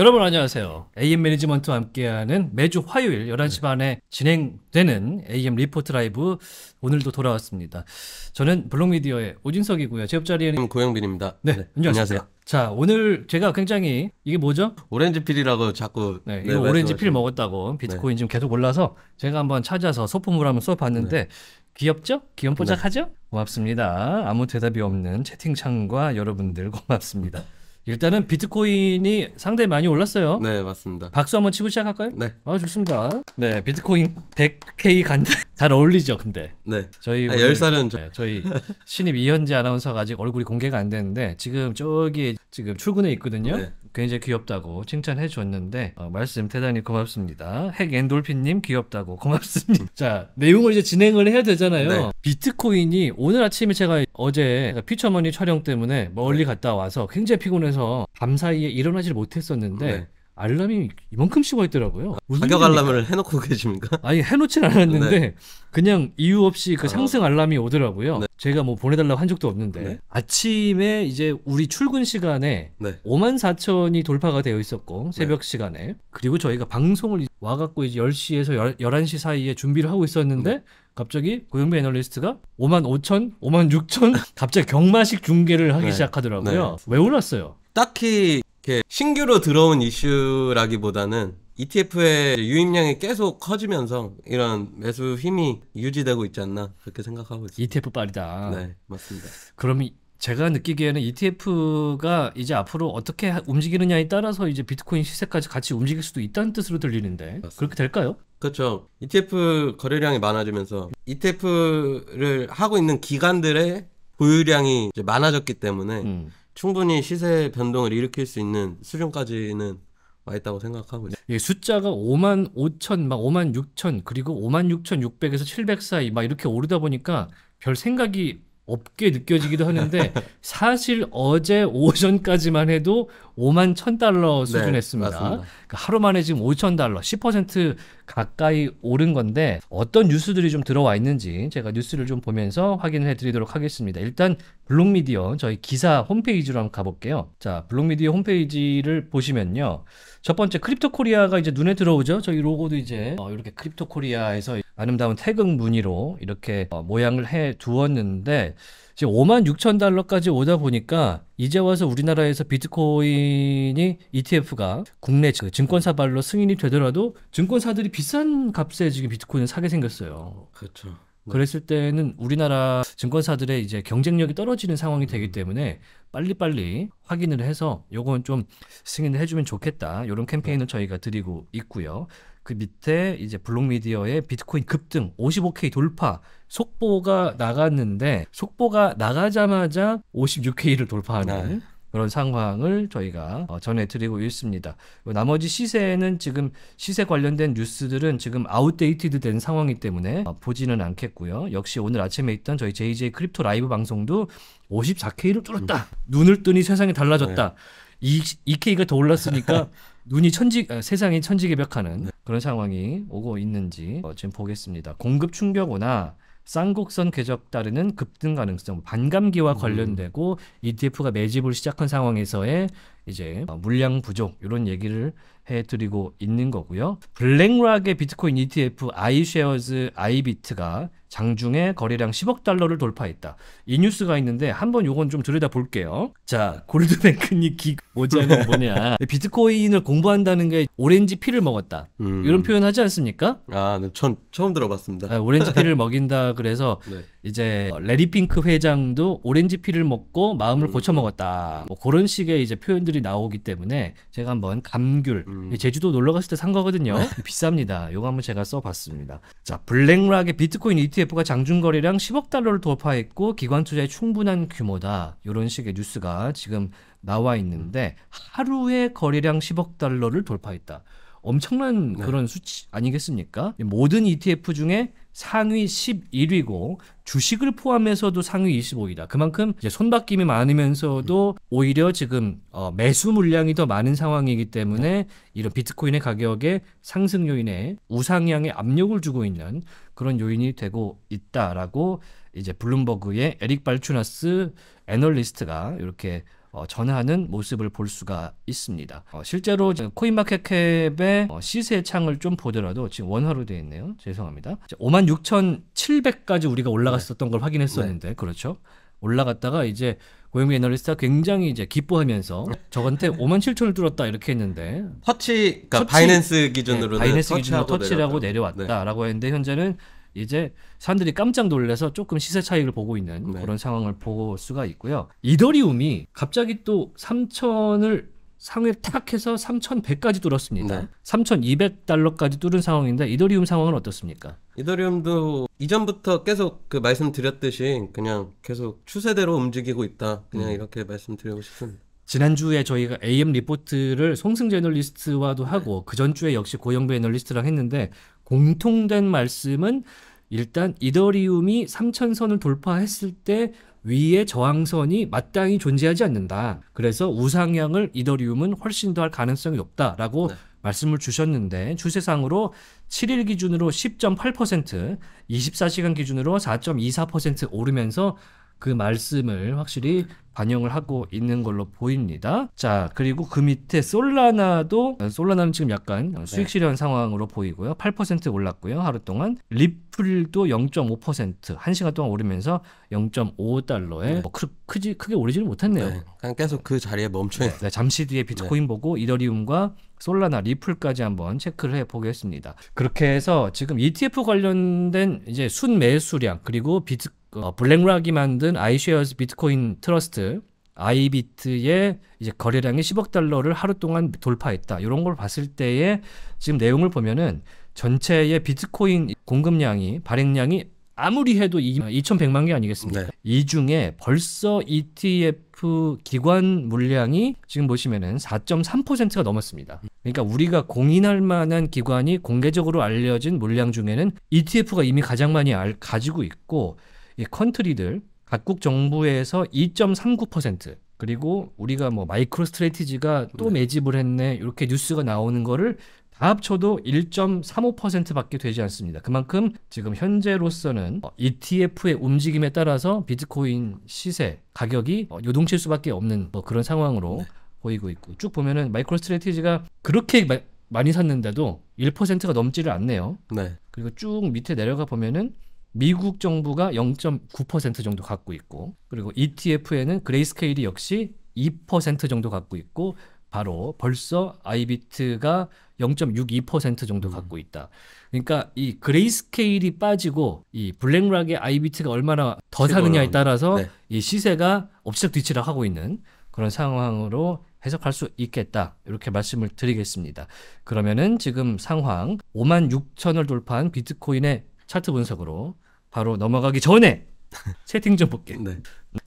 여러분 안녕하세요. AM 매니지먼트와 함께하는 매주 화요일 11시 네. 반에 진행되는 AM 리포트 라이브 오늘도 돌아왔습니다. 저는 블록미디어의 오진석이고요. 제 옆자리에는 고영빈입니다. 네, 네. 안녕하세요. 자, 오늘 제가 굉장히 이게 뭐죠? 오렌지 필이라고 자꾸 네, 이 네, 오렌지 필 먹었다고 비트코인 네. 지금 계속 올라서 제가 한번 찾아서 소품을 한번 써 봤는데 네. 귀엽죠? 귀염뽀짝하죠? 고맙습니다. 아무 대답이 없는 채팅창과 여러분들 고맙습니다. 일단은 비트코인이 상당히 많이 올랐어요. 네, 맞습니다. 박수 한번 치고 시작할까요? 네. 아, 좋습니다. 네, 비트코인 100K 간다. 잘 어울리죠, 근데. 네. 저희 아, 10살은 네, 저희 신입 이현재 아나운서가 아직 얼굴이 공개가 안 됐는데 지금 저기 지금 출근해 있거든요. 네. 굉장히 귀엽다고 칭찬해 주었는데 어, 말씀 대단히 고맙습니다. 핵 엔돌핀님 귀엽다고 고맙습니다. 자 내용을 이제 진행을 해야 되잖아요. 네. 비트코인이 오늘 아침에 제가 어제 피처머니 그러니까 촬영 때문에 멀리 갔다 와서 굉장히 피곤해서 밤 사이에 일어나질 못했었는데 네. 알람이 이만큼씩 와 있더라고요. 가격 알람을 해놓고 계십니까? 아니 해놓진 않았는데 네. 그냥 이유 없이 그 아. 상승 알람이 오더라고요. 네. 제가 뭐 보내달라고 한 적도 없는데 네. 아침에 이제 우리 출근 시간에 네. 5만 4천이 돌파가 되어 있었고 네. 새벽 시간에 그리고 저희가 방송을 와갖고 이제 10시에서 11시 사이에 준비를 하고 있었는데 네. 갑자기 고영배 애널리스트가 5만 5천, 5만 6천 갑자기 경마식 중계를 하기 네. 시작하더라고요. 왜 올랐어요? 딱히 이렇게 신규로 들어온 이슈라기보다는 ETF의 유입량이 계속 커지면서 이런 매수 힘이 유지되고 있지 않나 그렇게 생각하고 있습니다. ETF 빨이다. 네, 맞습니다. 그럼 제가 느끼기에는 ETF가 이제 앞으로 어떻게 움직이느냐에 따라서 이제 비트코인 시세까지 같이 움직일 수도 있다는 뜻으로 들리는데 맞습니다. 그렇게 될까요? 그렇죠. ETF 거래량이 많아지면서 ETF를 하고 있는 기관들의 보유량이 많아졌기 때문에 음. 충분히 시세 변동을 일으킬 수 있는 수준까지는 와 있다고 생각하고 있어요. 예, 숫자가 5만 5천, 막 5만 6천, 그리고 5만 6천 6백에서 700 사이 막 이렇게 오르다 보니까 별 생각이 없게 느껴지기도 하는데 네. 사실 어제 오전까지만 해도 5만 1,000달러 수준했습니다. 네, 그러니까 하루 만에 지금 5,000달러, 10% 가까이 오른 건데 어떤 뉴스들이 좀 들어와 있는지 제가 뉴스를 좀 보면서 확인해 드리도록 하겠습니다. 일단 블록미디어 저희 기사 홈페이지로 한번 가볼게요. 자, 블록미디어 홈페이지를 보시면요. 첫 번째 크립토 코리아가 이제 눈에 들어오죠. 저희 로고도 이제 어, 이렇게 크립토 코리아에서 아름다운 태극 무늬로 이렇게 어, 모양을 해 두었는데 지금 5만 6천 달러까지 오다 보니까 이제 와서 우리나라에서 비트코인이 ETF가 국내 그 증권사발로 승인이 되더라도 증권사들이 비싼 값에 지금 비트코인을 사게 생겼어요. 그렇죠. 네. 그랬을 때는 우리나라 증권사들의 이제 경쟁력이 떨어지는 상황이 되기 음. 때문에 빨리빨리 확인을 해서 요건 좀 승인을 해주면 좋겠다. 요런 캠페인을 네. 저희가 드리고 있고요. 그 밑에 이제 블록미디어의 비트코인 급등 55K 돌파 속보가 나갔는데 속보가 나가자마자 56K를 돌파하는 네. 그런 상황을 저희가 어, 전해드리고 있습니다. 뭐 나머지 시세는 지금 시세 관련된 뉴스들은 지금 아웃데이티드 된 상황이기 때문에 어, 보지는 않겠고요. 역시 오늘 아침에 있던 저희 JJ 크립토 라이브 방송도 54K를 뚫었다. 음. 눈을 뜨니 세상이 달라졌다. 네. 이, 2K가 더 올랐으니까 눈이 천지 아, 세상이 천지개벽하는 네. 그런 상황이 오고 있는지 어, 지금 보겠습니다. 공급 충격 이나 쌍곡선 궤적 따르는 급등 가능성, 뭐 반감기와 음. 관련되고 ETF가 매집을 시작한 상황에서의 이제 어, 물량 부족 이런 얘기를 해드리고 있는 거고요. 블랙락의 비트코인 ETF iShares iBit가 장중에 거래량 10억 달러를 돌파했다. 이 뉴스가 있는데 한번 요건 좀 들여다볼게요. 자, 골드뱅크니 기 모자는 뭐냐. 비트코인을 공부한다는 게 오렌지 피를 먹었다. 음. 이런 표현 하지 않습니까? 아, 네. 전 처음 들어봤습니다. 아, 오렌지 피를 먹인다 그래서 네. 이제 레디 핑크 회장도 오렌지 피를 먹고 마음을 음. 고쳐 먹었다. 뭐 그런 식의 이제 표현들이 나오기 때문에 제가 한번 감귤 음. 제주도 놀러 갔을 때 산 거거든요. 네. 비쌉니다. 요거 한번 제가 써봤습니다. 자 블랙락의 비트코인 ETF가 장중거래량 10억 달러를 돌파했고 기관 투자에 충분한 규모다. 요런 식의 뉴스가 지금 나와 있는데 하루에 거래량 10억 달러를 돌파했다. 엄청난 네. 그런 수치 아니겠습니까? 모든 ETF 중에 상위 11위고 주식을 포함해서도 상위 25위다. 그만큼 이제 손바뀜이 많으면서도 오히려 지금 어 매수 물량이 더 많은 상황이기 때문에 이런 비트코인의 가격에 상승 요인에 우상향의 압력을 주고 있는 그런 요인이 되고 있다라고 이제 블룸버그의 에릭 발추나스 애널리스트가 이렇게 어, 전하는 모습을 볼 수가 있습니다. 어, 실제로 코인마켓캡의 어, 시세 창을 좀 보더라도 지금 원화로 되어 있네요. 죄송합니다. 56,700까지 우리가 올라갔었던 네. 걸 확인했었는데 네. 그렇죠. 올라갔다가 이제 고영미 애널리스트가 굉장히 이제 기뻐하면서 네. 저한테 5만 7천을 뚫었다 이렇게 했는데 터치, 그러니까 터치 바이낸스 기준으로는 네, 바이낸스 기준으로 터치라고 내려왔다라고 했는데 현재는 이제 사람들이 깜짝 놀래서 조금 시세 차익을 보고 있는 네. 그런 상황을 볼 수가 있고요. 이더리움이 갑자기 또 3천을 상에 탁 해서 3,100까지 뚫었습니다. 네. 3,200달러까지 뚫은 상황인데 이더리움 상황은 어떻습니까? 이더리움도 이전부터 계속 그 말씀드렸듯이 그냥 계속 추세대로 움직이고 있다. 그냥 음. 이렇게 말씀드리고 싶습니다. 지난주에 저희가 AM 리포트를 송승재 애널리스트와도 하고 네. 그 전주에 역시 고영배 애널리스트랑 했는데 공통된 말씀은 일단 이더리움이 3천선을 돌파했을 때 위에 저항선이 마땅히 존재하지 않는다. 그래서 우상향을 이더리움은 훨씬 더 할 가능성이 높다라고 네. 말씀을 주셨는데 추세상으로 7일 기준으로 10.8%, 24시간 기준으로 4.24% 오르면서 그 말씀을 확실히 반영을 하고 있는 걸로 보입니다. 자, 그리고 그 밑에 솔라나도 솔라나는 지금 약간 네. 수익 실현 상황으로 보이고요. 8% 올랐고요. 하루 동안 리플도 0.5% 1시간 동안 오르면서 0.5달러에 네. 뭐 크, 크지 크게 오르지는 못했네요. 네. 그냥 계속 그 자리에 멈춰 있어 네. 네, 잠시 뒤에 비트코인 보고 이더리움과 솔라나 리플까지 한번 체크를 해 보겠습니다. 그렇게 해서 지금 ETF 관련된 이제 순매수량 그리고 비트 어, 블랙락이 만든 아이쉐어스 비트코인 트러스트 아이비트의 이제 거래량이 10억 달러를 하루 동안 돌파했다. 이런 걸 봤을 때에 지금 내용을 보면은 전체의 비트코인 공급량이 발행량이 아무리 해도 2,100만 어, 개 아니겠습니까? 네. 이 중에 벌써 ETF 기관 물량이 지금 보시면은 4.3%가 넘었습니다. 그러니까 우리가 공인할 만한 기관이 공개적으로 알려진 물량 중에는 ETF가 이미 가장 많이 알, 가지고 있고 이 컨트리들 각국 정부에서 2.39% 그리고 우리가 뭐 마이크로 스트레티지가 또 네. 매집을 했네 이렇게 뉴스가 나오는 거를 다 합쳐도 1.35%밖에 되지 않습니다. 그만큼 지금 현재로서는 ETF의 움직임에 따라서 비트코인 시세 가격이 요동칠 수밖에 없는 뭐 그런 상황으로 네. 보이고 있고 쭉 보면은 마이크로 스트레티지가 그렇게 마, 많이 샀는데도 1%가 넘지를 않네요. 네. 그리고 쭉 밑에 내려가 보면은 미국 정부가 0.9% 정도 갖고 있고 그리고 ETF에는 그레이스케일이 역시 2% 정도 갖고 있고 바로 벌써 아이비트가 0.62% 정도 음. 갖고 있다. 그러니까 이 그레이스케일이 빠지고 이 블랙락의 아이비트가 얼마나 더 사느냐에 따라서 네. 이 시세가 엎치락 뒤치락 하고 있는 그런 상황으로 해석할 수 있겠다. 이렇게 말씀을 드리겠습니다. 그러면은 지금 상황 5만 6천을 돌파한 비트코인의 차트 분석으로 바로 넘어가기 전에 채팅 좀 볼게. 네.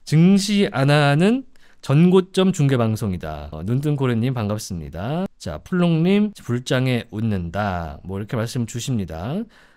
증시 안 하는 전고점 중계 방송이다. 어, 눈뜬 고래님 반갑습니다. 자 풀롱님 불장에 웃는다. 뭐 이렇게 말씀 주십니다.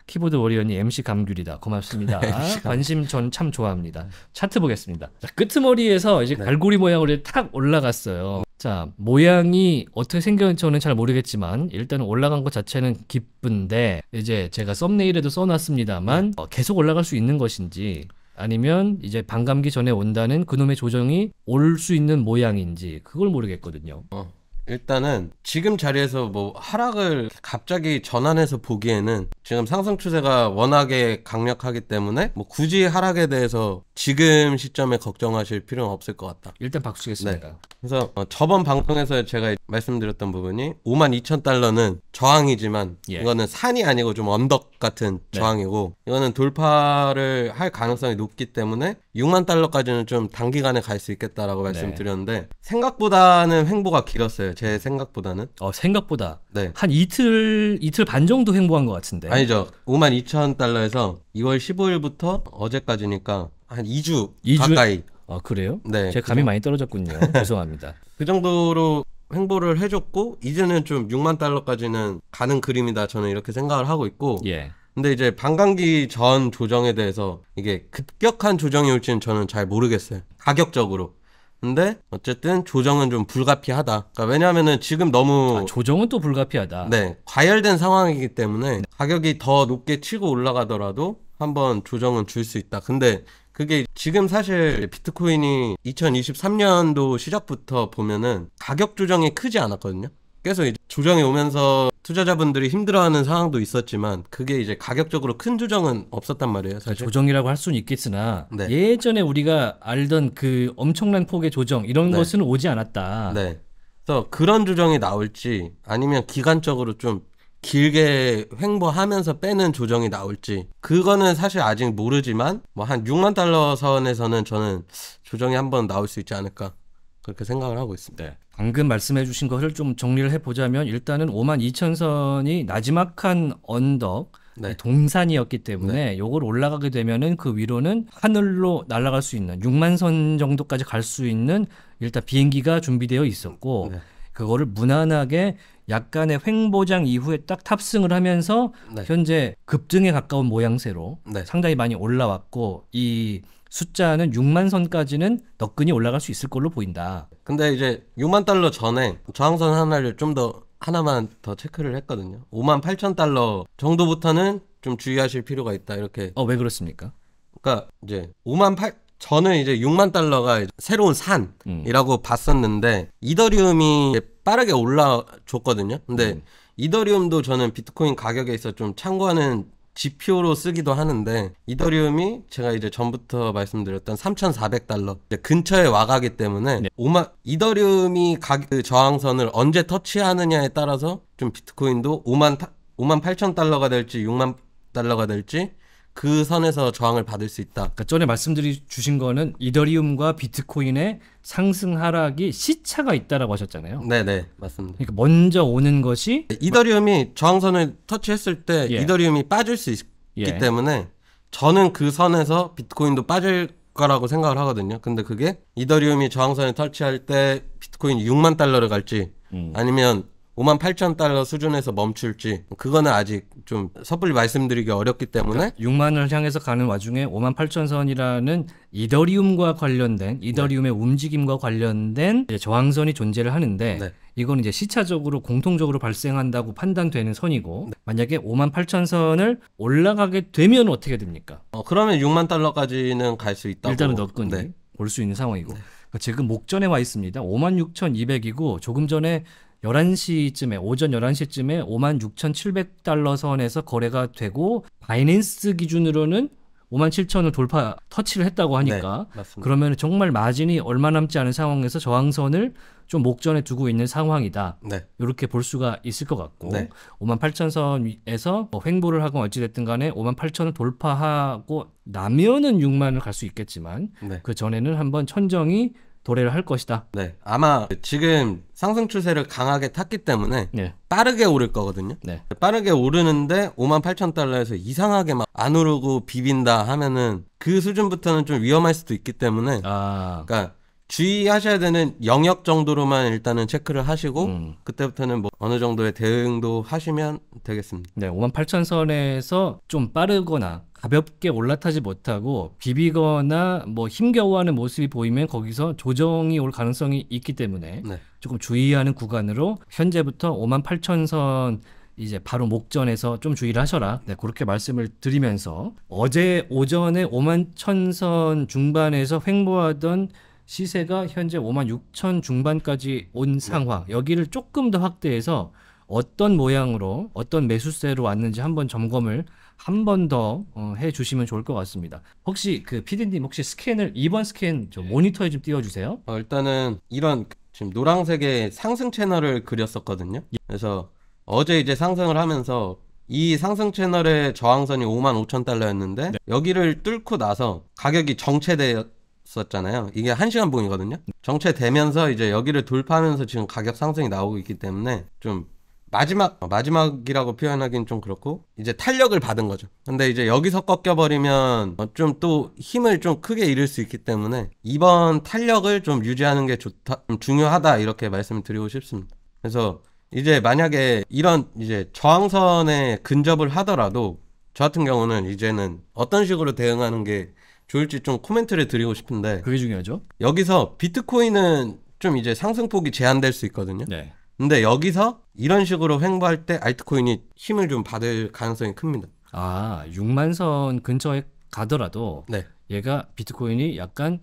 키보드 워리어님 MC 감귤이다. 고맙습니다. 관심 전 참 좋아합니다. 차트 보겠습니다. 자, 끄머리에서 이제 네. 갈고리 모양으로 탁 올라갔어요. 자, 모양이 어떻게 생겼는지 저는 잘 모르겠지만 일단 올라간 것 자체는 기쁜데 이제 제가 썸네일에도 써놨습니다만 네. 어, 계속 올라갈 수 있는 것인지 아니면 이제 반감기 전에 온다는 그놈의 조정이 올 수 있는 모양인지 그걸 모르겠거든요. 어. 일단은 지금 자리에서 뭐 하락을 갑자기 전환해서 보기에는 지금 상승 추세가 워낙에 강력하기 때문에 뭐 굳이 하락에 대해서 지금 시점에 걱정하실 필요는 없을 것 같다. 일단 박수 겠습니다 네. 그래서 어, 저번 방송에서 제가 말씀드렸던 부분이 5만 2천 달러는 저항이지만 예. 이거는 산이 아니고 좀 언덕 같은 네. 저항이고 이거는 돌파를 할 가능성이 높기 때문에 6만 달러까지는 좀 단기간에 갈 수 있겠다라고 네. 말씀드렸는데 생각보다는 횡보가 길었어요. 제 생각보다는. 어 생각보다. 네. 한 이틀 이틀 반 정도 횡보한 것 같은데. 아니죠. 5만 2천 달러에서 2월 15일부터 어제까지니까 한 2주, 2주 가까이. 아 그래요? 네. 제 감이 그 많이 떨어졌군요. 죄송합니다. 그 정도로 횡보를 해줬고 이제는 좀 6만 달러까지는 가는 그림이다 저는 이렇게 생각을 하고 있고. 예. 근데 이제 반감기 전 조정에 대해서 이게 급격한 조정이 올지는 저는 잘 모르겠어요. 가격적으로. 근데 어쨌든 조정은 좀 불가피하다. 그러니까 왜냐하면은 지금 너무 아, 조정은 또 불가피하다. 네, 과열된 상황이기 때문에 가격이 더 높게 치고 올라가더라도 한번 조정은 줄 수 있다. 근데 그게 지금 사실 비트코인이 2023년도 시작부터 보면은 가격 조정이 크지 않았거든요. 계속 이제 조정이 오면서 투자자분들이 힘들어하는 상황도 있었지만 그게 이제 가격적으로 큰 조정은 없었단 말이에요. 사실 조정이라고 할 수는 있겠으나 네. 예전에 우리가 알던 그 엄청난 폭의 조정 이런 네. 것은 오지 않았다. 네. 그래서 그런 조정이 나올지 아니면 기간적으로 좀 길게 횡보하면서 빼는 조정이 나올지 그거는 사실 아직 모르지만 뭐 한 6만 달러 선에서는 저는 조정이 한번 나올 수 있지 않을까 그렇게 생각을 하고 있습니다. 네. 방금 말씀해 주신 것을 좀 정리를 해 보자면 일단은 5만 2천 선이 나지막한 언덕 네. 동산이었기 때문에 네. 요걸 올라가게 되면은 그 위로는 하늘로 날아갈 수 있는 6만 선 정도까지 갈 수 있는 일단 비행기가 준비되어 있었고 네. 그거를 무난하게 약간의 횡보장 이후에 딱 탑승을 하면서 네. 현재 급등에 가까운 모양새로 네. 상당히 많이 올라왔고 이 숫자는 6만 선까지는 너끈히 올라갈 수 있을 걸로 보인다. 근데 이제 6만 달러 전에 저항선 하나를 좀 더 하나만 더 체크를 했거든요. 5만 8천 달러 정도부터는 좀 주의하실 필요가 있다 이렇게. 어 왜 그렇습니까? 그러니까 이제 5만 8 저는 이제 6만 달러가 새로운 산이라고 음. 봤었는데 이더리움이 빠르게 올라줬거든요. 근데 음. 이더리움도 저는 비트코인 가격에 있어 좀 참고하는 지표로 쓰기도 하는데 이더리움이 제가 이제 전부터 말씀드렸던 3,400달러 근처에 와가기 때문에 네. 5만 이더리움이 가격 그 저항선을 언제 터치하느냐에 따라서 좀 비트코인도 5만 5만 8천 달러가 될지 6만 달러가 될지 그 선에서 저항을 받을 수 있다. 그러니까 전에 말씀드리 주신 거는 이더리움과 비트코인의 상승 하락이 시차가 있다라고 하셨잖아요. 네, 네, 맞습니다. 그러니까 먼저 오는 것이 네, 이더리움이 저항선을 터치했을 때 예. 이더리움이 빠질 수 있기 예. 때문에 저는 그 선에서 비트코인도 빠질 거라고 생각을 하거든요. 근데 그게 이더리움이 저항선을 터치할 때 비트코인 6만 달러를 갈지 음. 아니면 5만 8천 달러 수준에서 멈출지 그거는 아직 좀 섣불리 말씀드리기 어렵기 때문에 그러니까 6만을 향해서 가는 와중에 5만 8천 선이라는 이더리움과 관련된 이더리움의 네. 움직임과 관련된 저항선이 존재를 하는데 네. 이건 이제 시차적으로 공통적으로 발생한다고 판단되는 선이고 네. 만약에 5만 8천 선을 올라가게 되면 어떻게 됩니까? 어, 그러면 6만 달러까지는 갈 수 있다고 일단은 넣건 네. 올수 있는 상황이고 네. 그러니까 지금 목전에 와 있습니다. 56,200이고 조금 전에 11시쯤에 오전 11시쯤에 56,700달러 선에서 거래가 되고 바이낸스 기준으로는 57,000을 돌파 터치를 했다고 하니까 네, 그러면 정말 마진이 얼마 남지 않은 상황에서 저항선을 좀 목전에 두고 있는 상황이다. 네. 이렇게 볼 수가 있을 것 같고 네. 58,000선에서 뭐 횡보를 하건 어찌 됐든 간에 58,000을 돌파하고 나면은 6만을 갈 수 있겠지만 네. 그 전에는 한번 천정이 도래를 할 것이다. 네. 아마 지금 상승 추세를 강하게 탔기 때문에 네. 빠르게 오를 거거든요. 네. 빠르게 오르는데 5만 8천 달러에서 이상하게 막 안 오르고 비빈다 하면은 그 수준부터는 좀 위험할 수도 있기 때문에 아. 그러니까 주의하셔야 되는 영역 정도로만 일단은 체크를 하시고 음. 그때부터는 뭐 어느 정도의 대응도 하시면 되겠습니다. 네, 5만 8천 선에서 좀 빠르거나 가볍게 올라타지 못하고 비비거나 뭐 힘겨워하는 모습이 보이면 거기서 조정이 올 가능성이 있기 때문에 네. 조금 주의하는 구간으로 현재부터 5만 8천 선 이제 바로 목전에서 좀 주의를 하셔라. 네, 그렇게 말씀을 드리면서 어제 오전에 5만 천 선 중반에서 횡보하던 시세가 현재 5만 6천 중반까지 온 네. 상황. 여기를 조금 더 확대해서 어떤 모양으로 어떤 매수세로 왔는지 한번 점검을 한번더 어, 해주시면 좋을 것 같습니다. 혹시 그 피디님 혹시 스캔을 이번 스캔 저 네. 모니터에 좀 띄워주세요. 어, 일단은 이런 지금 노란색의 상승 채널을 그렸었거든요. 그래서 어제 이제 상승을 하면서 이 상승 채널의 저항선이 5만 5천 달러였는데 네. 여기를 뚫고 나서 가격이 정체되었었잖아요. 이게 한시간 봉이거든요. 정체되면서 이제 여기를 돌파하면서 지금 가격 상승이 나오고 있기 때문에 좀 마지막 어, 마지막이라고 표현하긴 좀 그렇고 이제 탄력을 받은 거죠. 근데 이제 여기서 꺾여 버리면 어, 좀또 힘을 좀 크게 잃을 수 있기 때문에 이번 탄력을 좀 유지하는 게 좋다 중요하다 이렇게 말씀드리고 싶습니다. 그래서 이제 만약에 이런 이제 저항선에 근접을 하더라도 저 같은 경우는 이제는 어떤 식으로 대응하는 게 좋을지 좀 코멘트를 드리고 싶은데 그게 중요하죠. 여기서 비트코인은 좀 이제 상승폭이 제한될 수 있거든요. 네. 근데 여기서 이런 식으로 횡보할 때 알트코인이 힘을 좀 받을 가능성이 큽니다. 아, 6만 선 근처에 가더라도 네. 얘가 비트코인이 약간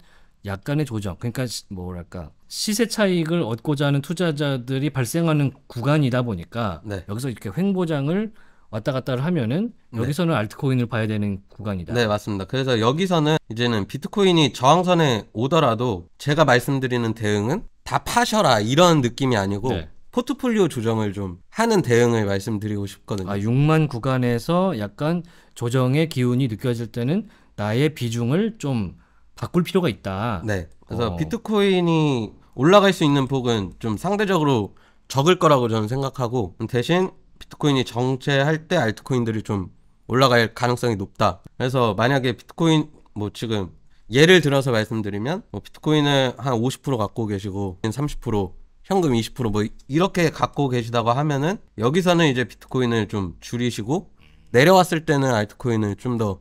약간의 조정, 그러니까 뭐랄까 시세 차익을 얻고자 하는 투자자들이 발생하는 구간이다 보니까 네. 여기서 이렇게 횡보장을 왔다 갔다 를 하면은 네. 여기서는 네. 알트코인을 봐야 되는 구간이다. 네, 맞습니다. 그래서 여기서는 이제는 비트코인이 저항선에 오더라도 제가 말씀드리는 대응은 다 파셔라 이런 느낌이 아니고 네. 포트폴리오 조정을 좀 하는 대응을 말씀드리고 싶거든요. 아, 6만 구간에서 약간 조정의 기운이 느껴질 때는 나의 비중을 좀 바꿀 필요가 있다. 네. 그래서 어. 비트코인이 올라갈 수 있는 폭은 좀 상대적으로 적을 거라고 저는 생각하고 대신 비트코인이 정체할 때 알트코인들이 좀 올라갈 가능성이 높다. 그래서 만약에 비트코인 뭐 지금 예를 들어서 말씀드리면 뭐 비트코인을 한 50% 갖고 계시고 현금 20%뭐 이렇게 갖고 계시다고 하면은 여기서는 이제 비트코인을 좀 줄이시고 내려왔을 때는 알트코인을 좀 더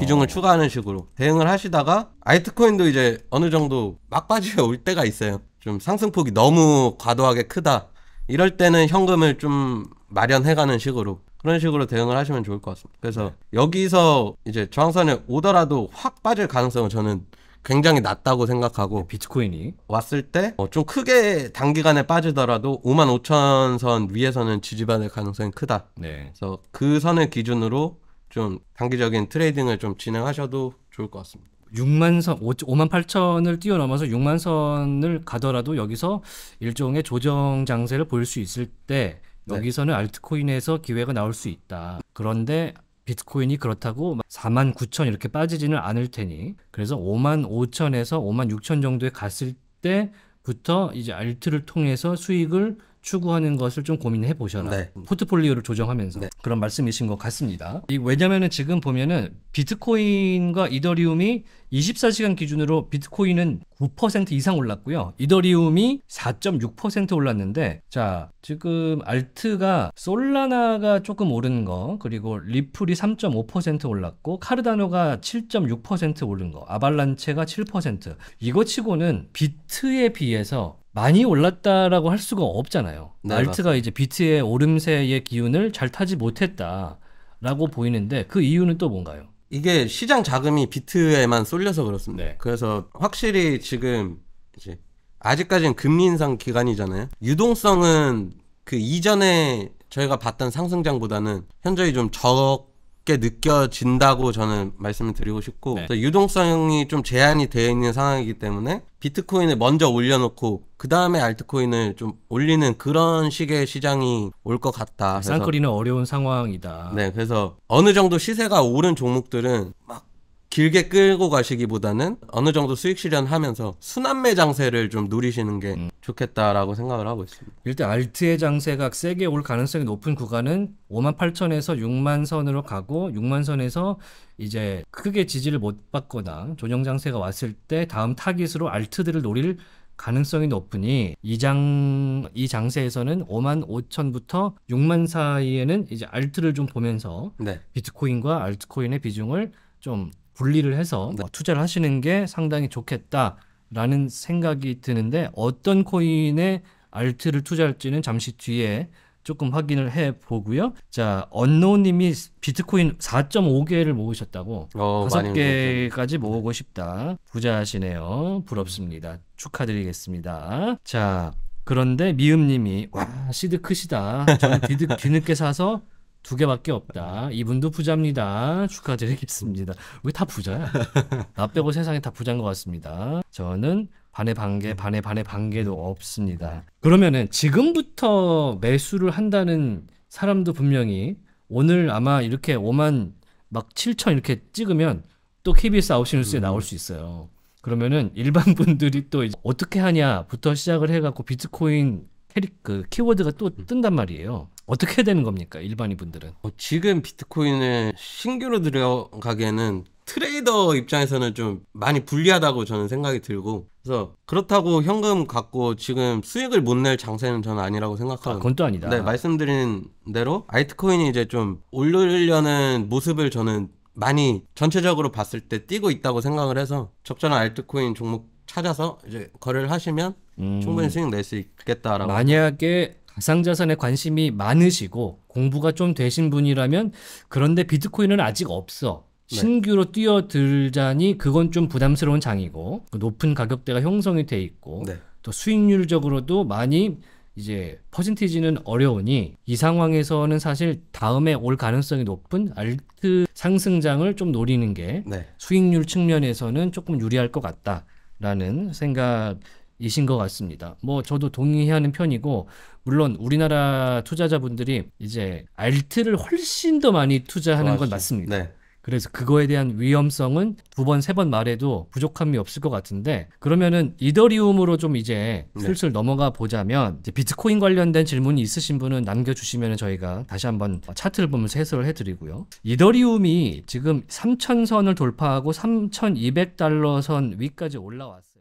비중을 어. 추가하는 식으로 대응을 하시다가 알트코인도 이제 어느 정도 막바지에 올 때가 있어요. 좀 상승폭이 너무 과도하게 크다. 이럴 때는 현금을 좀 마련해가는 식으로 그런 식으로 대응을 하시면 좋을 것 같습니다. 그래서 네. 여기서 이제 저항선에 오더라도 확 빠질 가능성은 저는 굉장히 낮다고 생각하고 네, 비트코인이 왔을 때좀 어, 크게 단기간에 빠지더라도 5만 5천 선 위에서는 지지받을 가능성이 크다. 네. 그래서 그 선을 기준으로 좀 단기적인 트레이딩을 좀 진행하셔도 좋을 것 같습니다. 6만 선, 5, 5만 8천을 뛰어넘어서 6만 선을 가더라도 여기서 일종의 조정 장세를 볼 수 있을 때 네. 여기서는 알트코인에서 기회가 나올 수 있다. 그런데 비트코인이 그렇다고 4만 9천 이렇게 빠지지는 않을 테니 그래서 5만 5천에서 5만 6천 정도에 갔을 때부터 이제 알트를 통해서 수익을 추구하는 것을 좀 고민해 보셔라. 네. 포트폴리오를 조정하면서 네. 그런 말씀이신 것 같습니다. 이 왜냐면은 지금 보면은 비트코인과 이더리움이 24시간 기준으로 비트코인은 9% 이상 올랐고요. 이더리움이 4.6% 올랐는데 자, 지금 알트가 솔라나가 조금 오른 거, 그리고 리플이 3.5% 올랐고 카르다노가 7.6% 오른 거, 아발란체가 7% 이거 치고는 비트에 비해서 많이 올랐다라고 할 수가 없잖아요. 네, 알트가 맞다. 이제 비트의 오름세의 기운을 잘 타지 못했다라고 보이는데 그 이유는 또 뭔가요? 이게 시장 자금이 비트에만 쏠려서 그렇습니다. 네. 그래서 확실히 지금 이제 아직까지는 금리 인상 기간이잖아요. 유동성은 그 이전에 저희가 봤던 상승장보다는 현저히 좀적 게 느껴진다고 저는 말씀을 드리고 싶고 네. 유동성이 좀 제한이 되어 있는 상황이기 때문에 비트코인을 먼저 올려놓고 그 다음에 알트코인을 좀 올리는 그런 식의 시장이 올 것 같다. 산거리는 어려운 상황이다. 네, 그래서 어느 정도 시세가 오른 종목들은 막 길게 끌고 가시기보다는 어느 정도 수익 실현하면서 순환매 장세를 좀 누리시는 게 음. 좋겠다라고 생각을 하고 있습니다. 일단 알트의 장세가 세게 올 가능성이 높은 구간은 5만 8천에서 6만 선으로 가고 6만 선에서 이제 크게 지지를 못 받거나 조정 장세가 왔을 때 다음 타깃으로 알트들을 노릴 가능성이 높으니 이 장 이 장세에서는 5만 5천부터 6만 사이에는 이제 알트를 좀 보면서 네. 비트코인과 알트코인의 비중을 좀 분리를 해서 네. 뭐 투자를 하시는 게 상당히 좋겠다라는 생각이 드는데 어떤 코인에 알트를 투자할지는 잠시 뒤에 조금 확인을 해 보고요. 자, 언노님이 비트코인 4.5개를 모으셨다고 어, 5개까지 모으고 네. 싶다. 부자시네요. 부럽습니다. 축하드리겠습니다. 자, 그런데 미음님이 와 시드 크시다. 저는 뒤늦게 사서 두 개밖에 없다. 이분도 부자입니다. 축하드리겠습니다. 왜 다 부자야? 나 빼고 세상에 다 부자인 것 같습니다. 저는 반의 반개, 반의 반의 반개도 없습니다. 그러면은 지금부터 매수를 한다는 사람도 분명히 오늘 아마 이렇게 5만 막 7천 이렇게 찍으면 또 KBS 아웃시 뉴스에 나올 수 있어요. 그러면은 일반 분들이 또 어떻게 하냐부터 시작을 해갖고 비트코인 캐릭 그 키워드가 또 음. 뜬단 말이에요. 어떻게 해야 되는 겁니까? 일반인 분들은. 어, 지금 비트코인을 신규로 들어가기에는 트레이더 입장에서는 좀 많이 불리하다고 저는 생각이 들고 그래서 그렇다고 현금 갖고 지금 수익을 못 낼 장세는 저는 아니라고 생각하고 아, 그건 또 아니다. 네 말씀드린 대로 아이트코인이 이제 좀 올리려는 모습을 저는 많이 전체적으로 봤을 때 뛰고 있다고 생각을 해서 적절한 알트코인 종목 찾아서 이제 거래를 하시면 음. 충분히 수익 낼 수 있겠다라고 만약에 가상자산에 관심이 많으시고 공부가 좀 되신 분이라면 그런데 비트코인은 아직 없어. 네. 신규로 네. 뛰어들자니 그건 좀 부담스러운 장이고 높은 가격대가 형성이 돼 있고 네. 또 수익률적으로도 많이 이제 퍼센티지는 어려우니 이 상황에서는 사실 다음에 올 가능성이 높은 알트 상승장을 좀 노리는 게 네. 수익률 측면에서는 조금 유리할 것 같다라는 생각 이신 것 같습니다. 뭐 저도 동의하는 편이고 물론 우리나라 투자자분들이 이제 알트를 훨씬 더 많이 투자하는 맞죠. 건 맞습니다. 네. 그래서 그거에 대한 위험성은 두 번, 세 번 말해도 부족함이 없을 것 같은데 그러면은 이더리움으로 좀 이제 네. 슬슬 네. 넘어가 보자면 비트코인 관련된 질문이 있으신 분은 남겨주시면 저희가 다시 한번 차트를 보면서 해설을 해드리고요. 이더리움이 지금 3 0 0 0선을 돌파하고 3,200달러 선 위까지 올라왔어요.